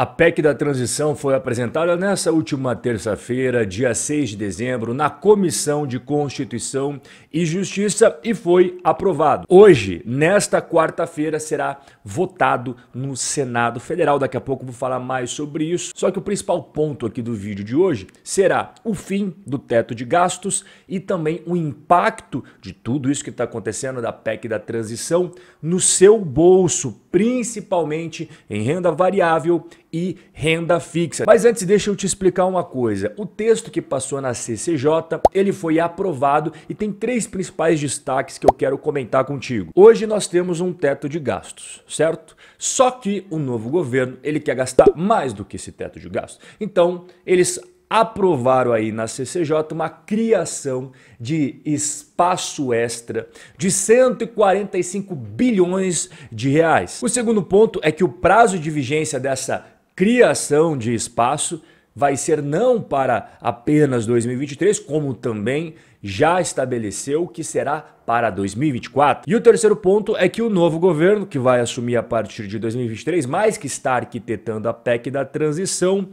A PEC da transição foi apresentada nessa última terça-feira, dia 6 de dezembro, na Comissão de Constituição e Justiça e foi aprovado. Hoje, nesta quarta-feira, será votado no Senado Federal. Daqui a pouco vou falar mais sobre isso. Só que o principal ponto aqui do vídeo de hoje será o fim do teto de gastos e também o impacto de tudo isso que está acontecendo da PEC da transição no seu bolso, principalmente em renda variável e renda fixa. Mas antes deixa eu te explicar uma coisa. O texto que passou na CCJ, ele foi aprovado e tem três principais destaques que eu quero comentar contigo. Hoje nós temos um teto de gastos, certo? Só que o novo governo, ele quer gastar mais do que esse teto de gastos. Então, eles aprovaram aí na CCJ uma criação de espaço extra de 145 bilhões de reais. O segundo ponto é que o prazo de vigência dessa criação de espaço vai ser não para apenas 2023, como também já estabeleceu que será para 2024. E o terceiro ponto é que o novo governo, que vai assumir a partir de 2023, mais que está arquitetando a PEC da transição,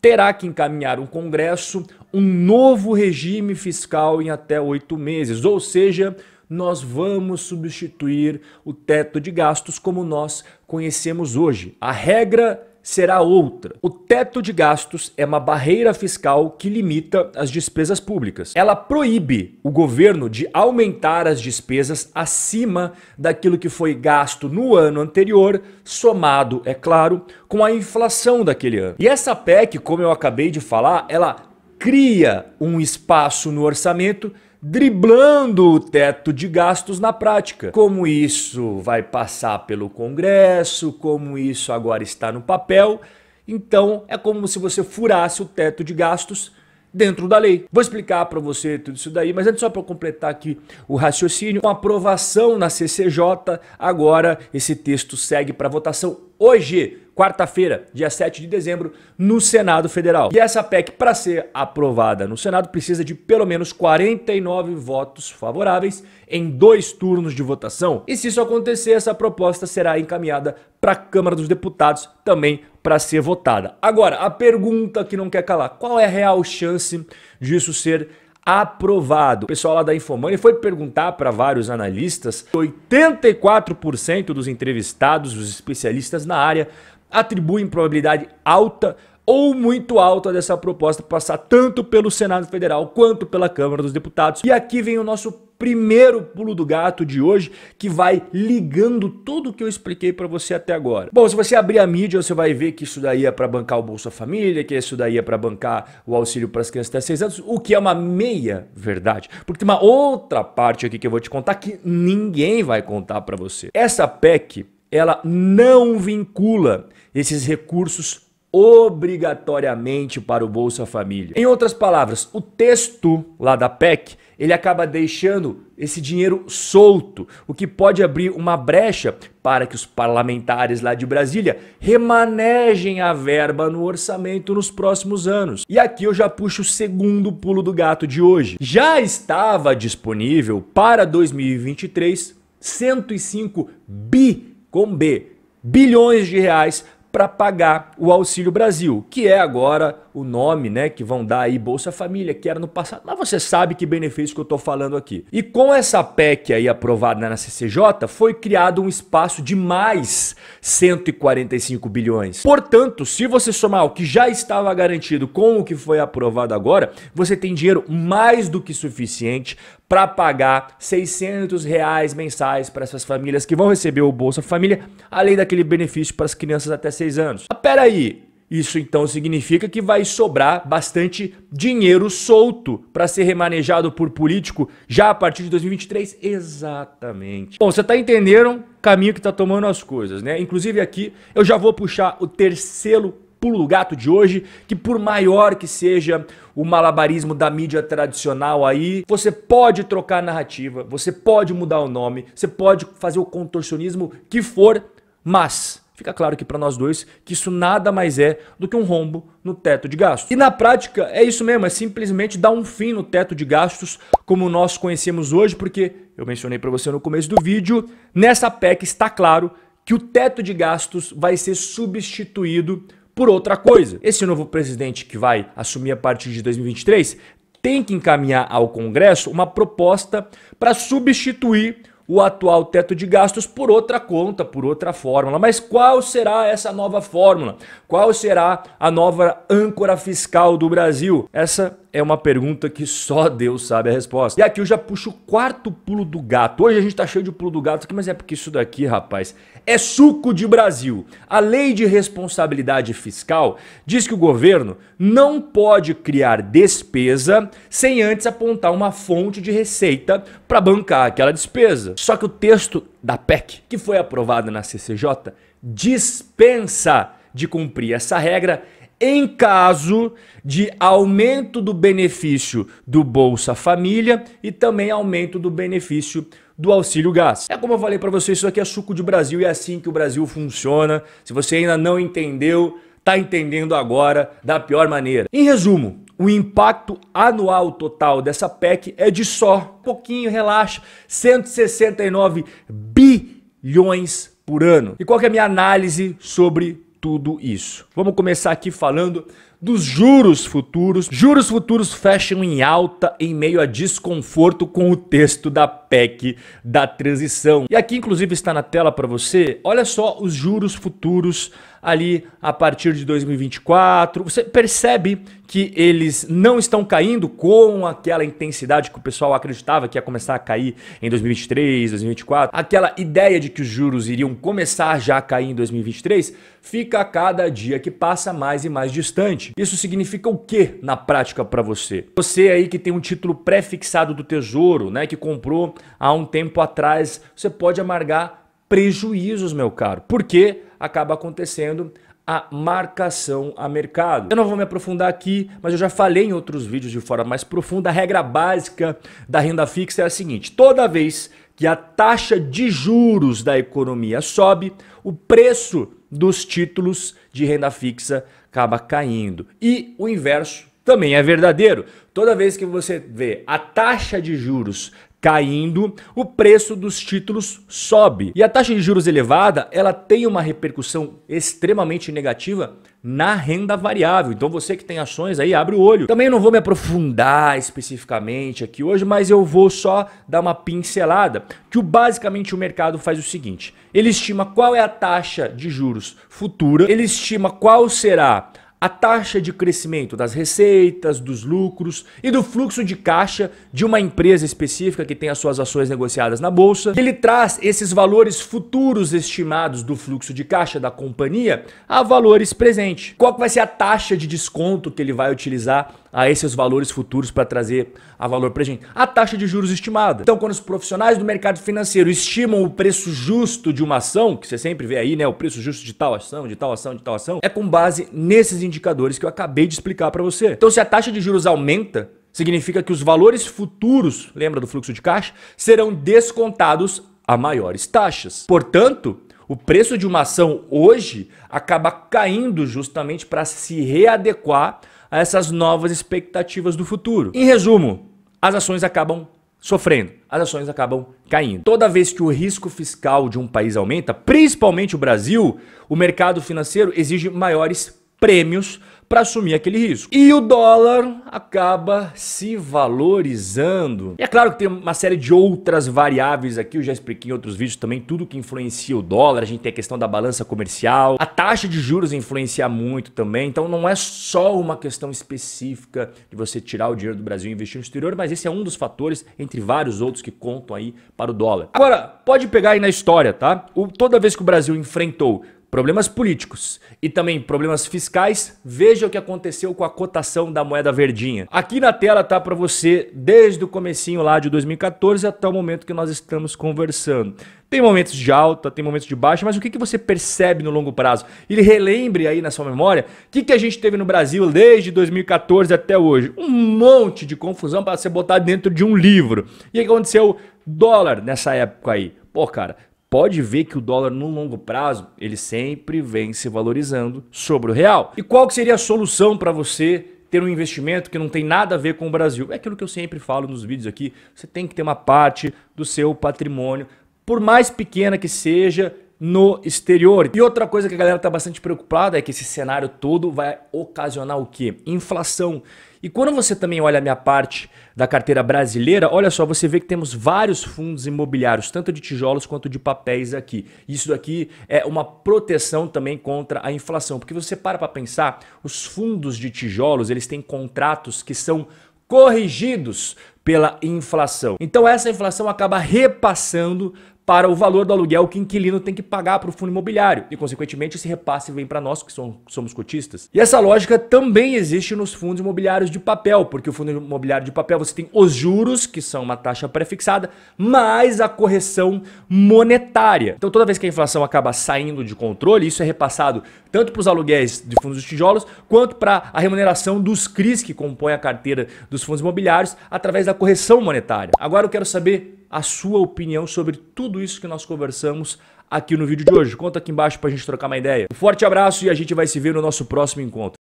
terá que encaminhar um Congresso um novo regime fiscal em até oito meses, ou seja, nós vamos substituir o teto de gastos como nós conhecemos hoje. A regra será outra. O teto de gastos é uma barreira fiscal que limita as despesas públicas. Ela proíbe o governo de aumentar as despesas acima daquilo que foi gasto no ano anterior, somado, é claro, com a inflação daquele ano. E essa PEC, como eu acabei de falar, ela cria um espaço no orçamento driblando o teto de gastos na prática. Como isso vai passar pelo Congresso, como isso agora está no papel. Então, é como se você furasse o teto de gastos dentro da lei. Vou explicar para você tudo isso daí, mas antes só para completar aqui o raciocínio, com aprovação na CCJ, agora esse texto segue para votação hoje, quarta-feira, dia 7 de dezembro, no Senado Federal. E essa PEC, para ser aprovada no Senado, precisa de pelo menos 49 votos favoráveis em dois turnos de votação. E se isso acontecer, essa proposta será encaminhada para a Câmara dos Deputados também para ser votada. Agora, a pergunta que não quer calar: qual é a real chance disso ser aprovado. O pessoal lá da Infomani foi perguntar para vários analistas, 84% dos entrevistados, os especialistas na área, atribuem probabilidade alta ou muito alta dessa proposta passar tanto pelo Senado Federal quanto pela Câmara dos Deputados. E aqui vem o nosso primeiro pulo do gato de hoje, que vai ligando tudo o que eu expliquei para você até agora. Bom, se você abrir a mídia, você vai ver que isso daí é para bancar o Bolsa Família, que isso daí é para bancar o auxílio para as crianças até 6 anos, o que é uma meia verdade. Porque tem uma outra parte aqui que eu vou te contar que ninguém vai contar para você. Essa PEC, ela não vincula esses recursos obrigatoriamente para o Bolsa Família. Em outras palavras, o texto lá da PEC, ele acaba deixando esse dinheiro solto, o que pode abrir uma brecha para que os parlamentares lá de Brasília remanejem a verba no orçamento nos próximos anos. E aqui eu já puxo o segundo pulo do gato de hoje. Já estava disponível para 2023 105 bi com B bilhões de reais para pagar o Auxílio Brasil, que é agora o nome, né, que vão dar aí Bolsa Família, que era no passado, mas você sabe que benefício que eu estou falando aqui. E com essa PEC aí aprovada na CCJ, foi criado um espaço de mais 145 bilhões. Portanto, se você somar o que já estava garantido com o que foi aprovado agora, você tem dinheiro mais do que suficiente para pagar 600 reais mensais para essas famílias que vão receber o Bolsa Família, além daquele benefício para as crianças até 6 anos. Ah, peraí, isso então significa que vai sobrar bastante dinheiro solto para ser remanejado por político já a partir de 2023? Exatamente. Bom, você tá entendendo o caminho que tá tomando as coisas, né? Inclusive aqui eu já vou puxar o terceiro pulo do gato de hoje, que por maior que seja o malabarismo da mídia tradicional aí, você pode trocar a narrativa, você pode mudar o nome, você pode fazer o contorcionismo que for, mas fica claro que para nós dois que isso nada mais é do que um rombo no teto de gastos. E na prática é isso mesmo, é simplesmente dar um fim no teto de gastos como nós conhecemos hoje, porque eu mencionei para você no começo do vídeo, nessa PEC está claro que o teto de gastos vai ser substituído por outra coisa. Esse novo presidente que vai assumir a partir de 2023 tem que encaminhar ao Congresso uma proposta para substituir o atual teto de gastos por outra conta, por outra fórmula. Mas qual será essa nova fórmula? Qual será a nova âncora fiscal do Brasil? Essa é uma pergunta que só Deus sabe a resposta. E aqui eu já puxo o quarto pulo do gato. Hoje a gente tá cheio de pulo do gato aqui, mas é porque isso daqui, rapaz, é suco de Brasil. A lei de responsabilidade fiscal diz que o governo não pode criar despesa sem antes apontar uma fonte de receita para bancar aquela despesa. Só que o texto da PEC, que foi aprovada na CCJ, dispensa de cumprir essa regra em caso de aumento do benefício do Bolsa Família e também aumento do benefício do auxílio gás. É como eu falei para vocês, isso aqui é suco de Brasil e é assim que o Brasil funciona. Se você ainda não entendeu, tá entendendo agora da pior maneira. Em resumo, o impacto anual total dessa PEC é de só um pouquinho, relaxa, 169 bilhões por ano. E qual é a minha análise sobre tudo isso. Vamos começar aqui falando dos juros futuros. Juros futuros fecham em alta em meio a desconforto com o texto da PEC da transição. E aqui, inclusive, está na tela para você. Olha só os juros futuros ali a partir de 2024. Você percebe que eles não estão caindo com aquela intensidade que o pessoal acreditava que ia começar a cair em 2023, 2024. Aquela ideia de que os juros iriam começar já a cair em 2023 fica a cada dia que passa mais e mais distante. Isso significa o que na prática para você? Você aí que tem um título pré-fixado do Tesouro, né, que comprou há um tempo atrás, você pode amargar prejuízos, meu caro, porque acaba acontecendo a marcação a mercado. Eu não vou me aprofundar aqui, mas eu já falei em outros vídeos de forma mais profunda. A regra básica da renda fixa é a seguinte: toda vez que a taxa de juros da economia sobe, o preço dos títulos de renda fixa acaba caindo. E o inverso também é verdadeiro. Toda vez que você vê a taxa de juros caindo, o preço dos títulos sobe. E a taxa de juros elevada, ela tem uma repercussão extremamente negativa na renda variável. Então você que tem ações aí, abre o olho. Também não vou me aprofundar especificamente aqui hoje, mas eu vou só dar uma pincelada, que o, basicamente o mercado faz o seguinte: ele estima qual é a taxa de juros futura, ele estima qual será a taxa de crescimento das receitas, dos lucros e do fluxo de caixa de uma empresa específica que tem as suas ações negociadas na bolsa. Ele traz esses valores futuros estimados do fluxo de caixa da companhia a valores presentes. Qual vai ser a taxa de desconto que ele vai utilizar a esses valores futuros para trazer a valor presente? A taxa de juros estimada. Então, quando os profissionais do mercado financeiro estimam o preço justo de uma ação, que você sempre vê aí, né, o preço justo de tal ação, de tal ação, de tal ação, é com base nesses indicadores que eu acabei de explicar para você. Então, se a taxa de juros aumenta, significa que os valores futuros, lembra do fluxo de caixa, serão descontados a maiores taxas. Portanto, o preço de uma ação hoje acaba caindo justamente para se readequar a essas novas expectativas do futuro. Em resumo, as ações acabam sofrendo, as ações acabam caindo. Toda vez que o risco fiscal de um país aumenta, principalmente o Brasil, o mercado financeiro exige maiores prêmios para assumir aquele risco. E o dólar acaba se valorizando. E é claro que tem uma série de outras variáveis aqui, eu já expliquei em outros vídeos também, tudo que influencia o dólar, a gente tem a questão da balança comercial, a taxa de juros influencia muito também, então não é só uma questão específica de você tirar o dinheiro do Brasil e investir no exterior, mas esse é um dos fatores, entre vários outros que contam aí para o dólar. Agora, pode pegar aí na história, tá? O, toda vez que o Brasil enfrentou problemas políticos e também problemas fiscais, veja o que aconteceu com a cotação da moeda verdinha. Aqui na tela tá para você desde o comecinho lá de 2014 até o momento que nós estamos conversando. Tem momentos de alta, tem momentos de baixa, mas o que, que você percebe no longo prazo? Ele relembre aí na sua memória o que, que a gente teve no Brasil desde 2014 até hoje. Um monte de confusão para ser botar dentro de um livro. E o que aconteceu? Dólar nessa época aí. Pô, cara, pode ver que o dólar no longo prazo, ele sempre vem se valorizando sobre o real. E qual que seria a solução para você ter um investimento que não tem nada a ver com o Brasil? É aquilo que eu sempre falo nos vídeos aqui, você tem que ter uma parte do seu patrimônio, por mais pequena que seja, no exterior. E outra coisa que a galera está bastante preocupada é que esse cenário todo vai ocasionar o quê? Inflação. E quando você também olha a minha parte da carteira brasileira, olha só, você vê que temos vários fundos imobiliários, tanto de tijolos quanto de papéis aqui. Isso aqui é uma proteção também contra a inflação, porque você para para pensar, os fundos de tijolos, eles têm contratos que são corrigidos pela inflação. Então essa inflação acaba repassando para o valor do aluguel que o inquilino tem que pagar para o fundo imobiliário e, consequentemente, esse repasse vem para nós que somos cotistas. E essa lógica também existe nos fundos imobiliários de papel, porque o fundo imobiliário de papel você tem os juros, que são uma taxa prefixada, mais a correção monetária. Então, toda vez que a inflação acaba saindo de controle, isso é repassado tanto para os aluguéis de fundos de tijolos quanto para a remuneração dos CRIs que compõem a carteira dos fundos imobiliários através da correção monetária. Agora eu quero saber a sua opinião sobre tudo isso que nós conversamos aqui no vídeo de hoje. Conta aqui embaixo para a gente trocar uma ideia. Um forte abraço e a gente vai se ver no nosso próximo encontro.